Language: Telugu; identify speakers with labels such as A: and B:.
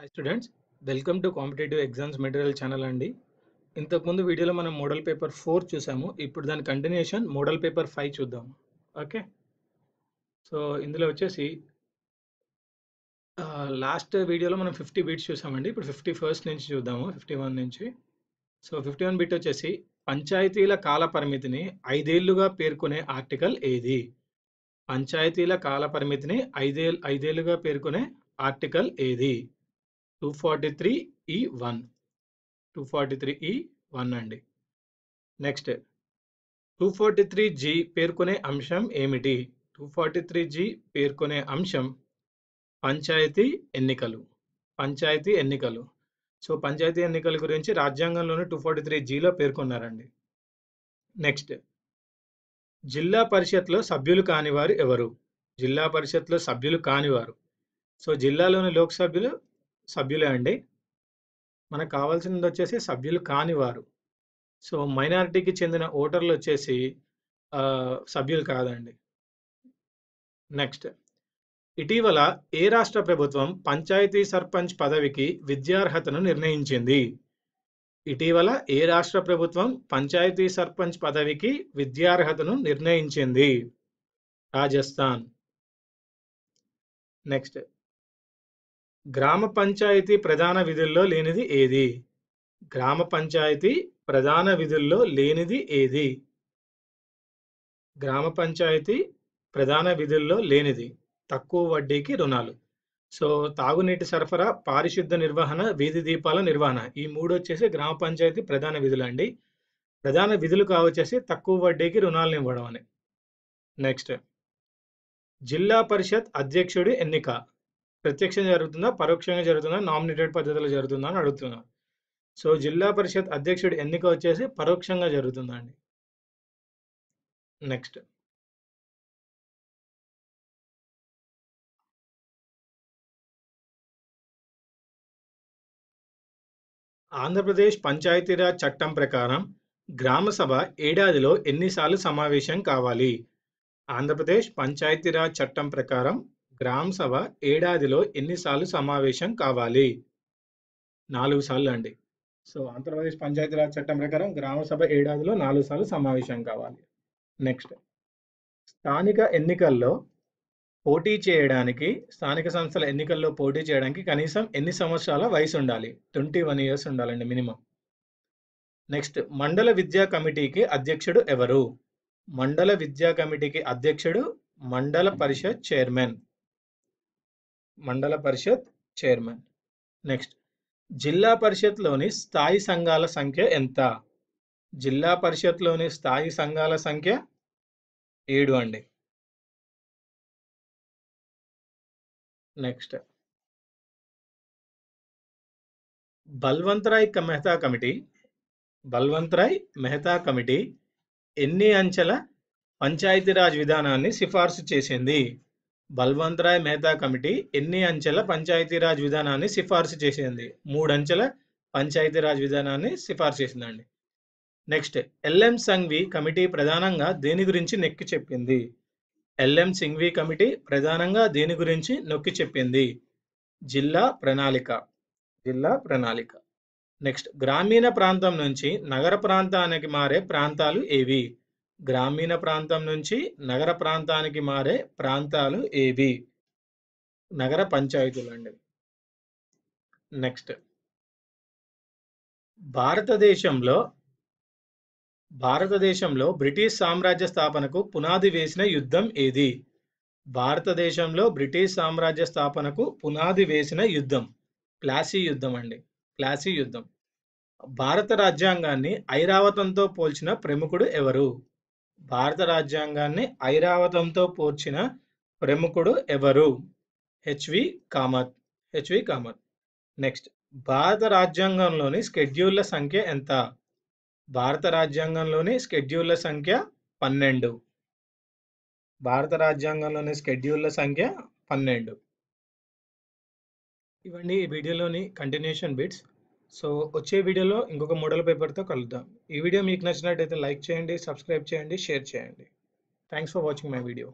A: hi students welcome to competitive exams material channel అండి ఇంతకుముందు వీడియోలో మనం మోడల్ పేపర్ ఫోర్ చూసాము ఇప్పుడు దాని కంటిన్యూషన్ మోడల్ పేపర్ ఫైవ్ చూద్దాము ఓకే సో ఇందులో వచ్చేసి లాస్ట్ uh, వీడియోలో మనం ఫిఫ్టీ బీట్స్ చూసామండి ఇప్పుడు ఫిఫ్టీ ఫస్ట్ నుంచి చూద్దాము ఫిఫ్టీ వన్ నుంచి సో ఫిఫ్టీ వన్ బీట్ వచ్చేసి పంచాయతీల కాల పరిమితిని ఐదేళ్లుగా పేర్కొనే ఆర్టికల్ ఏది పంచాయతీల కాల పరిమితిని ఐదే ఐదేళ్లుగా పేర్కొనే ఆర్టికల్ ఏది two forty three E one two forty three E one అండి next two forty three G పేర్కొనే అంశం ఏమిటి టూ ఫార్టీ త్రీ జీ పేర్కొనే అంశం పంచాయతీ ఎన్నికలు పంచాయతీ ఎన్నికలు సో పంచాయతీ ఎన్నికల గురించి రాజ్యాంగంలోనే టూ ఫార్టీ త్రీ జీలో పేర్కొన్నారండి నెక్స్ట్ జిల్లా పరిషత్లో సభ్యులు కానివారు ఎవరు జిల్లా పరిషత్లో సభ్యులు కానివారు సో జిల్లాలోని లోక్ సభ్యులు సభ్యులే అండి మనకు కావాల్సింది వచ్చేసి సభ్యులు కానివారు సో మైనారిటీకి చెందిన ఓటర్లు వచ్చేసి సభ్యులు కాదండి నెక్స్ట్ ఇటీవల ఏ రాష్ట్ర ప్రభుత్వం పంచాయతీ సర్పంచ్ పదవికి విద్యార్హతను నిర్ణయించింది ఇటీవల ఏ రాష్ట్ర ప్రభుత్వం పంచాయతీ సర్పంచ్ పదవికి విద్యార్హతను నిర్ణయించింది రాజస్థాన్ నెక్స్ట్ గ్రామ పంచాయతీ ప్రధాన విధుల్లో లేనిది ఏది గ్రామ పంచాయతీ ప్రధాన విధుల్లో లేనిది ఏది గ్రామ పంచాయతీ ప్రధాన విధుల్లో లేనిది తక్కువ వడ్డీకి రుణాలు సో తాగునీటి సరఫరా పారిశుద్ధ నిర్వహణ వీధి దీపాల నిర్వహణ ఈ మూడు వచ్చేసి గ్రామ పంచాయతీ ప్రధాన విధులు అండి ప్రధాన విధులు కావచ్చేసి తక్కువ వడ్డీకి రుణాలను ఇవ్వడం అని నెక్స్ట్ జిల్లా పరిషత్ అధ్యక్షుడి ఎన్నిక ప్రత్యక్షంగా జరుగుతుందా పరోక్షంగా జరుగుతుందా నామినేటెడ్ పద్ధతిలో జరుగుతుందా అని అడుగుతున్నారు సో జిల్లా పరిషత్ అధ్యక్షుడు ఎన్నిక వచ్చేసి పరోక్షంగా జరుగుతుందండి నెక్స్ట్ ఆంధ్రప్రదేశ్ పంచాయతీరాజ్ చట్టం ప్రకారం గ్రామసభ ఏడాదిలో ఎన్నిసార్లు సమావేశం కావాలి ఆంధ్రప్రదేశ్ పంచాయతీరాజ్ చట్టం ప్రకారం గ్రామసభ ఏడాదిలో ఎన్నిసార్లు సమావేశం కావాలి నాలుగు సార్లు అండి సో ఆంధ్రప్రదేశ్ పంచాయతీరాజ్ చట్టం ప్రకారం గ్రామసభ ఏడాదిలో నాలుగు సార్లు సమావేశం కావాలి నెక్స్ట్ స్థానిక ఎన్నికల్లో పోటీ చేయడానికి స్థానిక సంస్థల ఎన్నికల్లో పోటీ చేయడానికి కనీసం ఎన్ని సంవత్సరాల వయసు ఉండాలి ట్వంటీ వన్ ఇయర్స్ ఉండాలండి మినిమం నెక్స్ట్ మండల విద్యా కమిటీకి అధ్యక్షుడు ఎవరు మండల విద్యా కమిటీకి అధ్యక్షుడు మండల పరిషత్ చైర్మన్ మండల పరిషత్ చైర్మన్ నెక్స్ట్ జిల్లా పరిషత్లోని స్థాయి సంఘాల సంఖ్య ఎంత జిల్లా పరిషత్లోని స్థాయి సంఘాల సంఖ్య ఏడు అండి next Balwantrai Mehta committee Balwantrai Mehta committee ఎన్ని అంచెల పంచాయతీరాజ్ విధానాన్ని సిఫార్సు చేసింది బల్వంతరాయ్ మేతా కమిటీ ఎన్ని అంచెల పంచాయతీరాజ్ విధానాన్ని సిఫార్సు చేసింది మూడు అంచెల పంచాయతీరాజ్ విధానాన్ని సిఫార్సు చేసిందండి నెక్స్ట్ ఎల్ఎం సంఘ్వి కమిటీ ప్రధానంగా దేని గురించి నొక్కి చెప్పింది ఎల్ఎం సింఘ్వి కమిటీ ప్రధానంగా దేని గురించి నొక్కి చెప్పింది జిల్లా ప్రణాళిక జిల్లా ప్రణాళిక నెక్స్ట్ గ్రామీణ ప్రాంతం నుంచి నగర ప్రాంతానికి మారే ప్రాంతాలు ఏవి గ్రామీణ ప్రాంతం నుంచి నగర ప్రాంతానికి మారే ప్రాంతాలు ఏవి నగర పంచాయతీలు అండి నెక్స్ట్ భారతదేశంలో భారతదేశంలో బ్రిటిష్ సామ్రాజ్య స్థాపనకు పునాది వేసిన యుద్ధం ఏది భారతదేశంలో బ్రిటిష్ సామ్రాజ్య స్థాపనకు పునాది వేసిన యుద్ధం ప్లాసీ యుద్ధం అండి ప్లాసీ యుద్ధం భారత రాజ్యాంగాన్ని ఐరావతంతో పోల్చిన ప్రముఖుడు ఎవరు భారత రాజ్యాంగాన్ని ఐరావతంతో పోర్చిన ప్రముఖుడు ఎవరు H V Kamath H V Kamath next భారత రాజ్యాంగంలోని స్కెడ్యూల్ల సంఖ్య ఎంత భారత రాజ్యాంగంలోని స్కెడ్యూల్ల సంఖ్య పన్నెండు భారత రాజ్యాంగంలోని స్కెడ్యూల్ల సంఖ్య పన్నెండు ఇవన్నీ ఈ వీడియోలోని కంటిన్యూషన్ బిట్స్ సో వచ్చే వీడియోలో ఇంకొక మోడల్ పేపర్తో కలుద్దాం ఈ వీడియో మీకు నచ్చినట్టయితే లైక్ చేయండి సబ్స్క్రైబ్ చేయండి షేర్ చేయండి thanks for watching my video